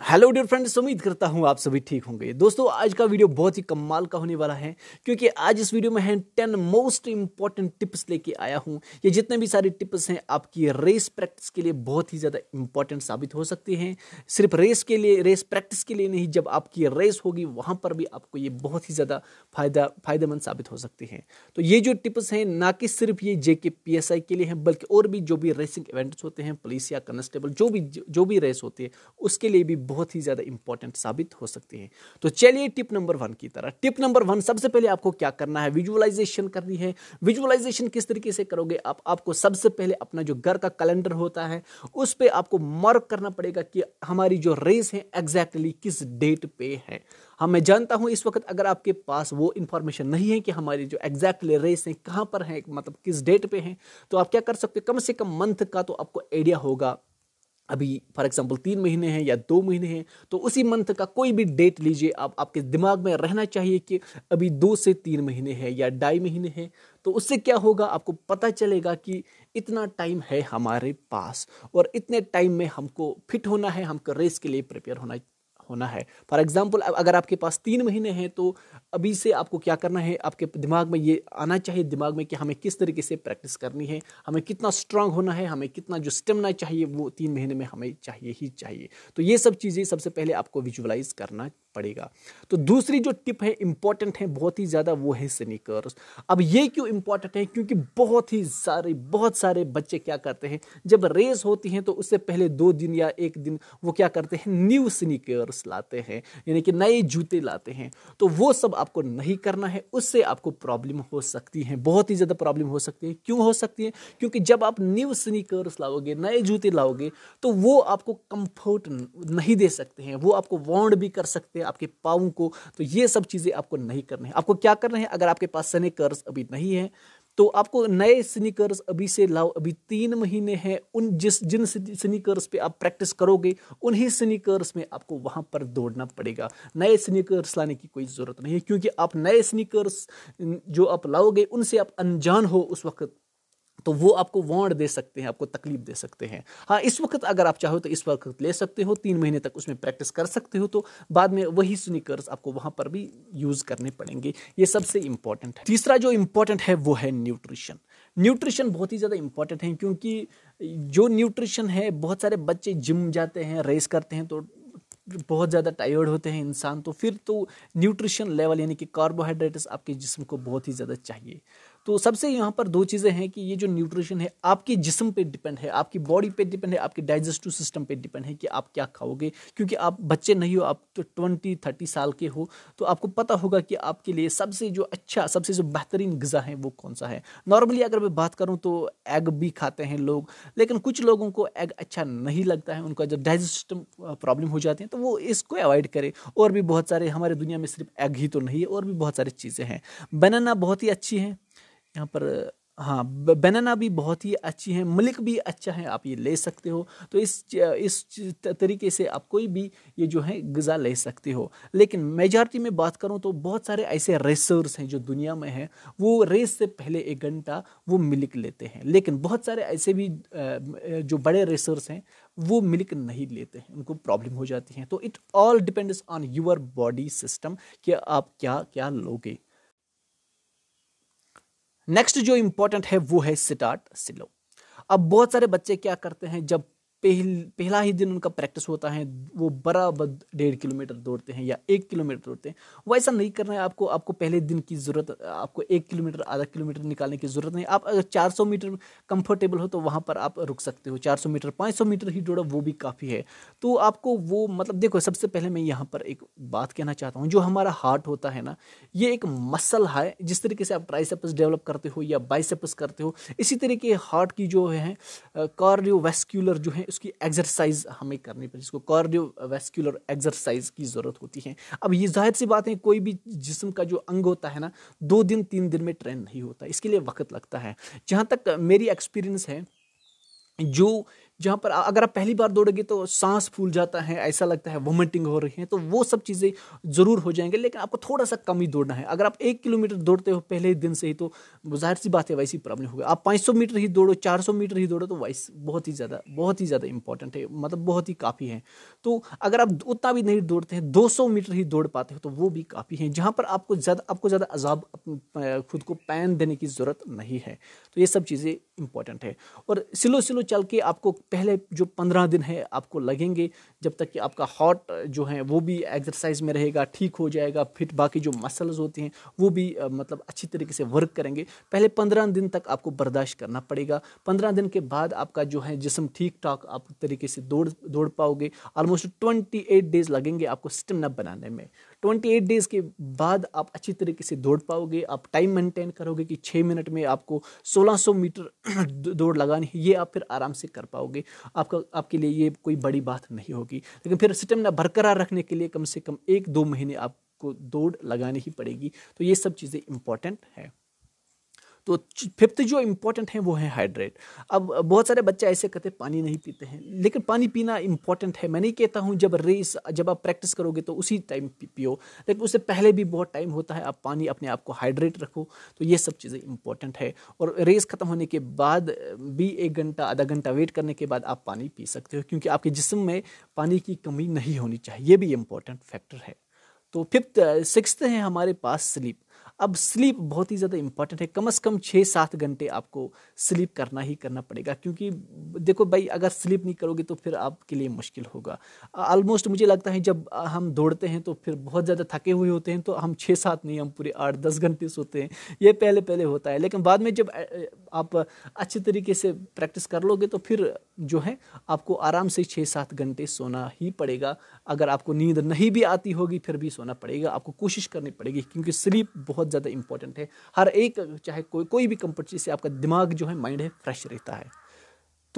hello dear friends उम्मीद करता हूं आप सभी ठीक होंगे दोस्तों आज का वीडियो बहुत ही कमाल का होने वाला है क्योंकि आज इस वीडियो में है टेन मोस्ट इंपॉर्टेंट टिप्स लेके आया हूं ये जितने भी सारे टिप्स हैं आपकी रेस प्रैक्टिस के लिए बहुत ही ज़्यादा इंपॉर्टेंट साबित हो सकती हैं सिर्फ रेस के लिए रेस प्रैक्टिस के लिए नहीं जब आपकी रेस होगी वहां पर भी आपको ये बहुत ही ज़्यादा फायदा फायदेमंद साबित हो सकती है तो ये जो टिप्स हैं ना कि सिर्फ ये जेके पी एस आई के लिए हैं बल्कि और भी जो भी रेसिंग इवेंट्स होते हैं पुलिस या कंस्टेबल जो भी जो भी रेस होती है उसके लिए भी बहुत ही ज़्यादा इंपॉर्टेंट साबित हो सकती है तो चलिए टिप नंबर वन की तरह टिप नंबर वन सबसे पहले आपको क्या करना है विजुअलाइजेशन करनी है विजुअलाइजेशन किस तरीके से करोगे आप आपको सबसे पहले अपना जो घर का कैलेंडर होता है उस पर आपको मार्क करना पड़ेगा कि हमारी जो रेस है एग्जैक्टली किस डेट पे है हाँ मैं जानता हूँ इस वक्त अगर आपके पास वो इन्फॉर्मेशन नहीं है कि हमारी जो एग्जैक्टली रेस है कहाँ पर है मतलब किस डेट पे है तो आप क्या कर सकते हो कम से कम मंथ का तो आपको आइडिया होगा अभी फॉर एग्जाम्पल तीन महीने हैं या दो महीने हैं तो उसी मंथ का कोई भी डेट लीजिए आप आपके दिमाग में रहना चाहिए कि अभी दो से तीन महीने हैं या ढाई महीने हैं तो उससे क्या होगा आपको पता चलेगा कि इतना टाइम है हमारे पास और इतने टाइम में हमको फिट होना है हमको रेस के लिए प्रिपेयर होना होना है फॉर एग्जाम्पल अगर आपके पास तीन महीने हैं तो अभी से आपको क्या करना है आपके दिमाग में ये आना चाहिए दिमाग में कि हमें किस तरीके से प्रैक्टिस करनी है हमें कितना स्ट्रांग होना है हमें कितना जो स्टेमना चाहिए वो तीन महीने में हमें चाहिए ही चाहिए तो ये सब चीज़ें सबसे पहले आपको विजुअलाइज करना पड़ेगा तो दूसरी जो टिप है इंपॉर्टेंट है बहुत ही ज़्यादा वो है स्निकर्स अब ये क्यों इंपॉर्टेंट है क्योंकि बहुत ही सारे बहुत सारे बच्चे क्या करते हैं जब रेस होती हैं तो उससे पहले दो दिन या एक दिन वो क्या करते हैं न्यू स्निकर्स लाते हैं यानी कि नए जूते लाते हैं तो वो सब आपको नहीं करना है उससे आपको प्रॉब्लम हो सकती है बहुत ही ज़्यादा प्रॉब्लम हो सकती है क्यों हो सकती है क्योंकि जब आप न्यू स्नीकर्स लाओगे नए जूते लाओगे तो वो आपको कंफर्ट नहीं दे सकते हैं वो आपको वॉन्ड भी कर सकते हैं आपके पाओं को तो ये सब चीज़ें आपको नहीं करनी है आपको क्या करना है अगर आपके पास स्नीकर्स अभी नहीं है तो आपको नए स्निकर्स अभी से लाओ अभी तीन महीने हैं उन जिस जिन स्निकर्स पे आप प्रैक्टिस करोगे उन्हीं स्निकर्स में आपको वहाँ पर दौड़ना पड़ेगा नए स्निकर्स लाने की कोई ज़रूरत नहीं है क्योंकि आप नए स्निकर्स जो आप लाओगे उनसे आप अनजान हो उस वक्त तो वो आपको वार्ड दे सकते हैं आपको तकलीफ दे सकते हैं हाँ इस वक्त अगर आप चाहो तो इस वक्त ले सकते हो तीन महीने तक उसमें प्रैक्टिस कर सकते हो तो बाद में वही स्निकर्स आपको वहाँ पर भी यूज़ करने पड़ेंगे ये सबसे इंपॉर्टेंट है तीसरा जो इम्पॉर्टेंट है वो है न्यूट्रिशन न्यूट्रिशन बहुत ही ज़्यादा इंपॉर्टेंट है क्योंकि जो न्यूट्रिशन है बहुत सारे बच्चे जिम जाते हैं रेस करते हैं तो बहुत ज़्यादा टायर्ड होते हैं इंसान तो फिर तो न्यूट्रिशन लेवल यानी कि कार्बोहाइड्रेट्स आपके जिस्म को बहुत ही ज़्यादा चाहिए तो सबसे यहाँ पर दो चीज़ें हैं कि ये जो न्यूट्रिशन है आपके जिसम पे डिपेंड है आपकी बॉडी पे डिपेंड है आपके डाइजेस्टिव सिस्टम पे डिपेंड है कि आप क्या खाओगे क्योंकि आप बच्चे नहीं हो आप तो ट्वेंटी थर्टी साल के हो तो आपको पता होगा कि आपके लिए सबसे जो अच्छा सबसे जो बेहतरीन गज़ा है वो कौन सा है नॉर्मली अगर मैं बात करूँ तो एग भी खाते हैं लोग लेकिन कुछ लोगों को एग अच्छा नहीं लगता है उनका जब डाइजेस्ट सिस्टम प्रॉब्लम हो जाते हैं तो वो इसको अवॉइड करें और भी बहुत सारे हमारे दुनिया में सिर्फ एग ही तो नहीं है और भी बहुत सारी चीज़ें हैं बनाना बहुत ही अच्छी है यहाँ पर हाँ बनाना भी बहुत ही अच्छी है मलिक भी अच्छा है आप ये ले सकते हो तो इस इस तरीके से आप कोई भी ये जो है गज़ा ले सकते हो लेकिन मेजॉरिटी में बात करूँ तो बहुत सारे ऐसे रेसर्स हैं जो दुनिया में हैं वो रेस से पहले एक घंटा वो मिलिक लेते हैं लेकिन बहुत सारे ऐसे भी जो बड़े रेसर्स हैं वो मिल्क नहीं लेते हैं उनको प्रॉब्लम हो जाती है तो it all depends on your body system कि आप क्या क्या लोगे नेक्स्ट जो इंपॉर्टेंट है वो है सिटार्ट सिलो अब बहुत सारे बच्चे क्या करते हैं जब पहल पहला ही दिन उनका प्रैक्टिस होता है वो बराबर डेढ़ किलोमीटर दौड़ते हैं या एक किलोमीटर दौड़ते हैं वैसा नहीं करना है आपको आपको पहले दिन की ज़रूरत आपको एक किलोमीटर आधा किलोमीटर निकालने की ज़रूरत नहीं आप अगर 400 मीटर कंफर्टेबल हो तो वहाँ पर आप रुक सकते हो 400 मीटर 500 मीटर ही दौड़ो वो भी काफ़ी है तो आपको वो मतलब देखो सबसे पहले मैं यहाँ पर एक बात कहना चाहता हूँ जो हमारा हार्ट होता है ना ये एक मसल है जिस तरीके से आप ट्राइसेप्स डेवलप करते हो या बाइसेप्स करते हो इसी तरीके हार्ट की जो है कार्डियोवेस्क्यूलर जो है उसकी एक्सरसाइज हमें करनी है जिसको कार्डियोवेस्कुलर एक्सरसाइज की ज़रूरत होती है अब ये जाहिर सी बात है कोई भी जिसम का जो अंग होता है ना दो दिन तीन दिन में ट्रेन नहीं होता इसके लिए वक्त लगता है जहाँ तक मेरी एक्सपीरियंस है जो जहाँ पर अगर आप पहली बार दौड़ोगे तो सांस फूल जाता है ऐसा लगता है वोमिटिंग हो रही है तो वो सब चीज़ें ज़रूर हो जाएंगे लेकिन आपको थोड़ा सा कम ही दौड़ना है अगर आप एक किलोमीटर दौड़ते हो पहले दिन से ही तो जाहिर सी बात है वैसी प्रॉब्लम होगी आप 500 मीटर ही दौड़ो 400 मीटर ही दौड़ो तो वैसे बहुत ही ज़्यादा बहुत ही ज़्यादा इंपॉर्टेंट है मतलब बहुत ही काफ़ी है तो अगर आप उतना भी नहीं दौड़ते हैं दो मीटर ही दौड़ पाते हो तो वो भी काफ़ी है जहाँ पर आपको ज़्यादा आपको ज़्यादा अजाब खुद को पैन देने की ज़रूरत नहीं है तो ये सब चीज़ें इंपॉर्टेंट है और सिलो सिलो चल के आपको पहले जो पंद्रह दिन है आपको लगेंगे जब तक कि आपका हॉट जो है वो भी एक्सरसाइज में रहेगा ठीक हो जाएगा फिर बाकी जो मसल्स होते हैं वो भी मतलब अच्छी तरीके से वर्क करेंगे पहले पंद्रह दिन तक आपको बर्दाश्त करना पड़ेगा पंद्रह दिन के बाद आपका जो है जिसम ठीक ठाक आप तरीके से दौड़ दौड़ पाओगे ऑलमोस्ट ट्वेंटी एट डेज लगेंगे आपको स्टेमिना बनाने में ट्वेंटी एट डेज़ के बाद आप अच्छी तरीके से दौड़ पाओगे आप टाइम मेंटेन करोगे कि छः मिनट में आपको सोलह सौ मीटर दौड़ लगानी है ये आप फिर आराम से कर पाओगे आपका आपके लिए ये कोई बड़ी बात नहीं होगी लेकिन फिर स्टेमिना बरकरार रखने के लिए कम से कम एक दो महीने आपको दौड़ लगानी ही पड़ेगी तो ये सब चीज़ें इंपॉर्टेंट हैं तो फिफ्थ जो इम्पोर्टेंट है वो है हाइड्रेट अब बहुत सारे बच्चे ऐसे कहते हैं पानी नहीं पीते हैं लेकिन पानी पीना इम्पोर्टेंट है मैं नहीं कहता हूँ जब रेस जब आप प्रैक्टिस करोगे तो उसी टाइम पियो लेकिन उससे पहले भी बहुत टाइम होता है आप पानी अपने आप को हाइड्रेट रखो तो ये सब चीज़ें इंपॉर्टेंट है और रेस ख़त्म होने के बाद भी एक घंटा आधा घंटा वेट करने के बाद आप पानी पी सकते हो क्योंकि आपके जिसम में पानी की कमी नहीं होनी चाहिए ये भी इम्पोर्टेंट फैक्टर है तो फिफ्थ सिक्स्थ है हमारे पास स्लीप अब स्लीप बहुत ही ज़्यादा इंपॉर्टेंट है कम से कम छः सात घंटे आपको स्लीप करना ही करना पड़ेगा क्योंकि देखो भाई अगर स्लीप नहीं करोगे तो फिर आपके लिए मुश्किल होगा ऑलमोस्ट मुझे लगता है जब हम दौड़ते हैं तो फिर बहुत ज़्यादा थके हुए होते हैं तो हम छः सात नहीं हम पूरे आठ दस घंटे सोते हैं ये पहले पहले होता है लेकिन बाद में जब आप अच्छे तरीके से प्रैक्टिस कर लोगे तो फिर जो है आपको आराम से छः सात घंटे सोना ही पड़ेगा अगर आपको नींद नहीं भी आती होगी फिर भी सोना पड़ेगा आपको कोशिश करनी पड़ेगी क्योंकि स्लीप बहुत ज़्यादा इंपॉर्टेंट है हर एक चाहे कोई कोई भी कंपटी से आपका दिमाग जो है माइंड है फ्रेश रहता है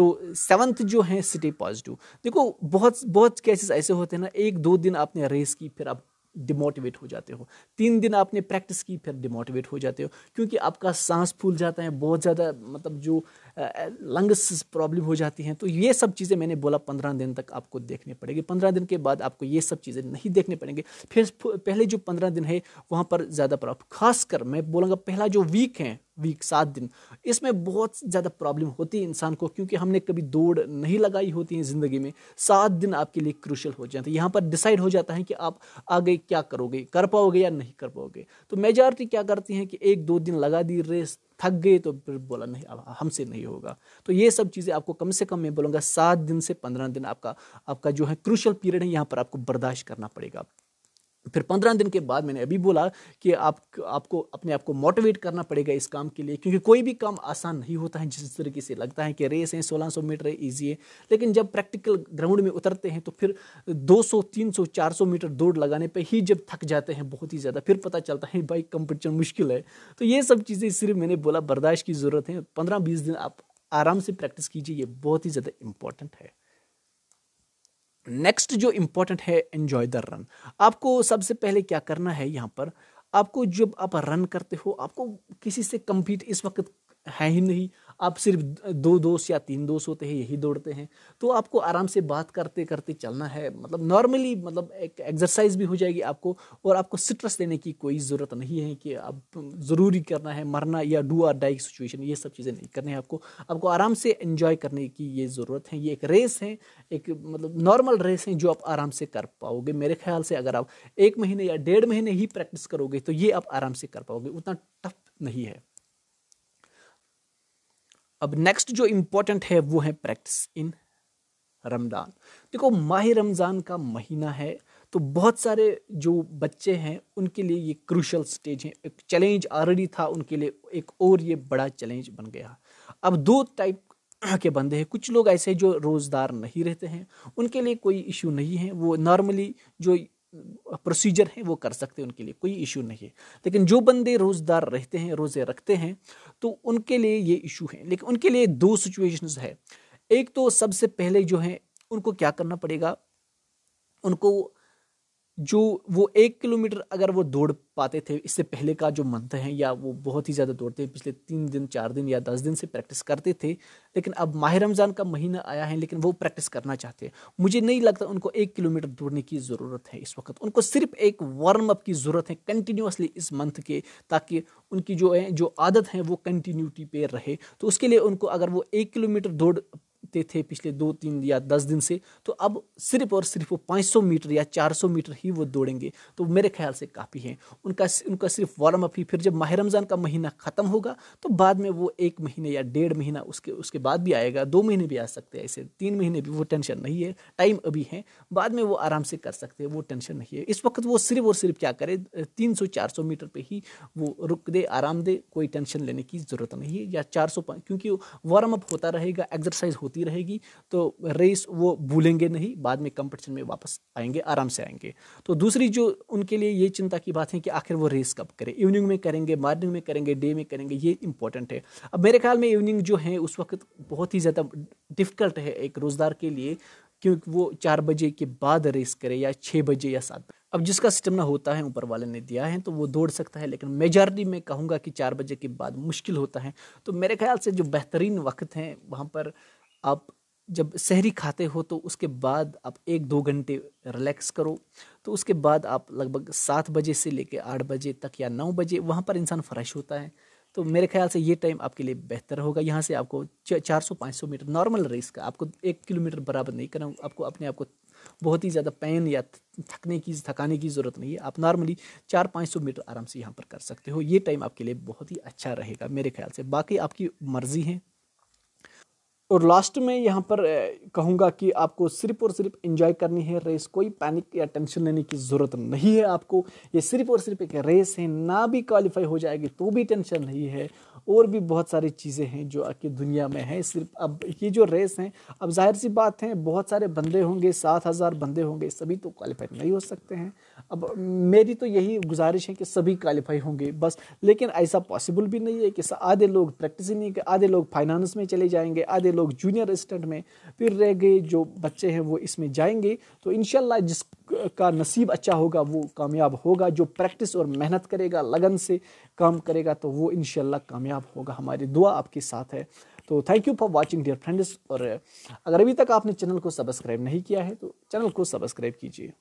तो सेवन्थ जो है स्टे पॉजिटिव देखो बहुत बहुत केसेस ऐसे होते हैं ना एक दो दिन आपने रेस की फिर आप डिमोटिवेट हो जाते हो तीन दिन आपने प्रैक्टिस की फिर डिमोटिवेट हो जाते हो क्योंकि आपका सांस फूल जाता है बहुत ज़्यादा मतलब जो लंग्स प्रॉब्लम हो जाती हैं तो ये सब चीज़ें मैंने बोला पंद्रह दिन तक आपको देखने पड़ेगी पंद्रह दिन के बाद आपको ये सब चीज़ें नहीं देखने पड़ेंगे फिर पहले जो पंद्रह दिन है वहाँ पर ज़्यादा प्रॉब्लम खासकर मैं बोलूँगा पहला जो वीक है वीक सात दिन इसमें बहुत ज़्यादा प्रॉब्लम होती है इंसान को क्योंकि हमने कभी दौड़ नहीं लगाई होती है ज़िंदगी में सात दिन आपके लिए क्रूशल हो जाते हैं यहाँ पर डिसाइड हो जाता है कि आप आगे क्या करोगे कर पाओगे या नहीं कर पाओगे तो मेजॉरिटी क्या करती हैं कि एक दो दिन लगा दी रेस थक गए तो फिर बोला नहीं अब हमसे नहीं होगा तो ये सब चीज़ें आपको कम से कम मैं बोलूँगा सात दिन से पंद्रह दिन आपका आपका जो है क्रूशल पीरियड है यहाँ पर आपको बर्दाश्त करना पड़ेगा फिर पंद्रह दिन के बाद मैंने अभी बोला कि आप आपको अपने आप को मोटिवेट करना पड़ेगा इस काम के लिए क्योंकि कोई भी काम आसान नहीं होता है जिस तरीके से लगता है कि रेस है 1600 मीटर है ईजी है लेकिन जब प्रैक्टिकल ग्राउंड में उतरते हैं तो फिर 200 300 400 मीटर दौड़ लगाने पर ही जब थक जाते हैं बहुत ही ज़्यादा फिर पता चलता है भाई कंपटिशन मुश्किल है तो ये सब चीज़ें सिर्फ मैंने बोला बर्दाश्त की ज़रूरत है पंद्रह बीस दिन आप आराम से प्रैक्टिस कीजिए ये बहुत ही ज़्यादा इंपॉर्टेंट है नेक्स्ट जो इम्पोर्टेंट है एन्जॉय द रन आपको सबसे पहले क्या करना है यहाँ पर आपको जब आप रन करते हो आपको किसी से कम्पीट इस वक्त है ही नहीं आप सिर्फ दो दोस्त या तीन दोस्त होते हैं यही दौड़ते हैं तो आपको आराम से बात करते करते चलना है मतलब नॉर्मली मतलब एक एक्सरसाइज भी हो जाएगी आपको और आपको स्ट्रेस लेने की कोई ज़रूरत नहीं है कि आप ज़रूरी करना है मरना या डू आर डाई सिचुएशन ये सब चीज़ें नहीं करनी है आपको आपको आराम से इन्जॉय करने की ये ज़रूरत है ये एक रेस है एक मतलब नॉर्मल रेस है जो आप आराम से कर पाओगे मेरे ख्याल से अगर आप एक महीने या डेढ़ महीने ही प्रैक्टिस करोगे तो ये आप आराम से कर पाओगे उतना टफ नहीं है अब नेक्स्ट जो इंपॉर्टेंट है वो है प्रैक्टिस इन रमज़ान देखो माह रमज़ान का महीना है तो बहुत सारे जो बच्चे हैं उनके लिए ये क्रूशल स्टेज है एक चैलेंज ऑलरेडी था उनके लिए एक और ये बड़ा चैलेंज बन गया अब दो टाइप के बंदे हैं कुछ लोग ऐसे जो रोज़दार नहीं रहते हैं उनके लिए कोई इशू नहीं है वो नॉर्मली जो प्रोसीजर है वो कर सकते हैं उनके लिए कोई इशू नहीं है लेकिन जो बंदे रोज़दार रहते हैं रोज़े रखते हैं तो उनके लिए ये इशू है लेकिन उनके लिए दो सिचुएशंस है एक तो सबसे पहले जो है उनको क्या करना पड़ेगा उनको जो वो एक किलोमीटर अगर वो दौड़ पाते थे इससे पहले का जो मंथ है या वो बहुत ही ज़्यादा दौड़ते पिछले तीन दिन चार दिन या दस दिन से प्रैक्टिस करते थे लेकिन अब माह रमज़ान का महीना आया है लेकिन वो प्रैक्टिस करना चाहते हैं मुझे नहीं लगता उनको एक किलोमीटर दौड़ने की ज़रूरत है इस वक्त उनको सिर्फ एक वार्म अप की ज़रूरत है कंटिन्यूसली इस मंथ के ताकि उनकी जो है जो आदत है वो कंटिन्यूटी पे रहे तो उसके लिए उनको अगर वो एक किलोमीटर दौड़ दिखते थे पिछले दो तीन या दस दिन से तो अब सिर्फ और सिर्फ वो सौ मीटर या चार सौ मीटर ही वो दौड़ेंगे तो मेरे ख्याल से काफ़ी है उनका उनका सिर्फ वार्म अप ही फिर जब माह रमज़ान का महीना ख़त्म होगा तो बाद में वो एक महीने या डेढ़ महीना उसके उसके बाद भी आएगा दो महीने भी आ सकते हैं ऐसे तीन महीने भी वो टेंशन नहीं है टाइम अभी है बाद में वो आराम से कर सकते हैं वो टेंशन नहीं है इस वक्त वो सिर्फ और सिर्फ क्या करे तीन सौ चार सौ मीटर पर ही वो रुक दे आराम दे कोई टेंशन लेने की ज़रूरत नहीं है या चार सौ क्योंकि वार्म अप होता रहेगा एक्सरसाइज होती होती रहेगी तो रेस वो भूलेंगे नहीं बाद में कंपटीशन में वापस आएंगे आराम से आएंगे तो दूसरी जो उनके लिए ये चिंता की बात है कि आखिर वो रेस कब करें इवनिंग में करेंगे मॉर्निंग में करेंगे डे में करेंगे ये इंपॉर्टेंट है अब मेरे ख्याल में इवनिंग जो है उस वक्त बहुत ही ज़्यादा डिफ़िकल्ट है एक रोज़दार के लिए क्योंकि वो चार बजे के बाद रेस करे या छः बजे या सात अब जिसका स्टेमिना होता है ऊपर वाले ने दिया है तो वो दौड़ सकता है लेकिन मेजॉरिटी में कहूँगा कि चार बजे के बाद मुश्किल होता है तो मेरे ख्याल से जो बेहतरीन वक्त हैं वहाँ पर आप जब शहरी खाते हो तो उसके बाद आप एक दो घंटे रिलैक्स करो तो उसके बाद आप लगभग सात बजे से लेकर आठ बजे तक या नौ बजे वहाँ पर इंसान फ्रेश होता है तो मेरे ख्याल से ये टाइम आपके लिए बेहतर होगा यहाँ से आपको चार सौ पाँच सौ मीटर नॉर्मल रेस का आपको एक किलोमीटर बराबर नहीं करना आपको अपने आप को बहुत ही ज़्यादा पेन या थकने की थकाने की ज़रूरत नहीं है आप नॉर्मली चार पाँच सौ मीटर आराम से यहाँ पर कर सकते हो ये टाइम आपके लिए बहुत ही अच्छा रहेगा मेरे ख्याल से बाकी आपकी मर्ज़ी है और लास्ट में यहाँ पर कहूँगा कि आपको सिर्फ और सिर्फ इन्जॉय करनी है रेस कोई पैनिक या टेंशन लेने की ज़रूरत नहीं है आपको ये सिर्फ और सिर्फ एक रेस है ना भी क्वालिफाई हो जाएगी तो भी टेंशन नहीं है और भी बहुत सारी चीज़ें हैं जो कि दुनिया में हैं सिर्फ अब ये जो रेस हैं अब जाहिर सी बात है बहुत सारे बंदे होंगे सात हज़ार बंदे होंगे सभी तो क्वालिफाई नहीं हो सकते हैं अब मेरी तो यही गुजारिश है कि सभी क्वालिफाई होंगे बस लेकिन ऐसा पॉसिबल भी नहीं है कि आधे लोग प्रैक्टिस ही नहीं आधे लोग फाइनेंस में चले जाएंगे आधे लोग जूनियर असिस्टेंट में फिर रह गए जो बच्चे हैं वो इसमें जाएंगे तो इन जिस का नसीब अच्छा होगा वो कामयाब होगा जो प्रैक्टिस और मेहनत करेगा लगन से काम करेगा तो वो इनशाला कामयाब होगा हमारी दुआ आपके साथ है तो thank you for watching dear friends और अगर अभी तक आपने चैनल को सब्सक्राइब नहीं किया है तो चैनल को सब्सक्राइब कीजिए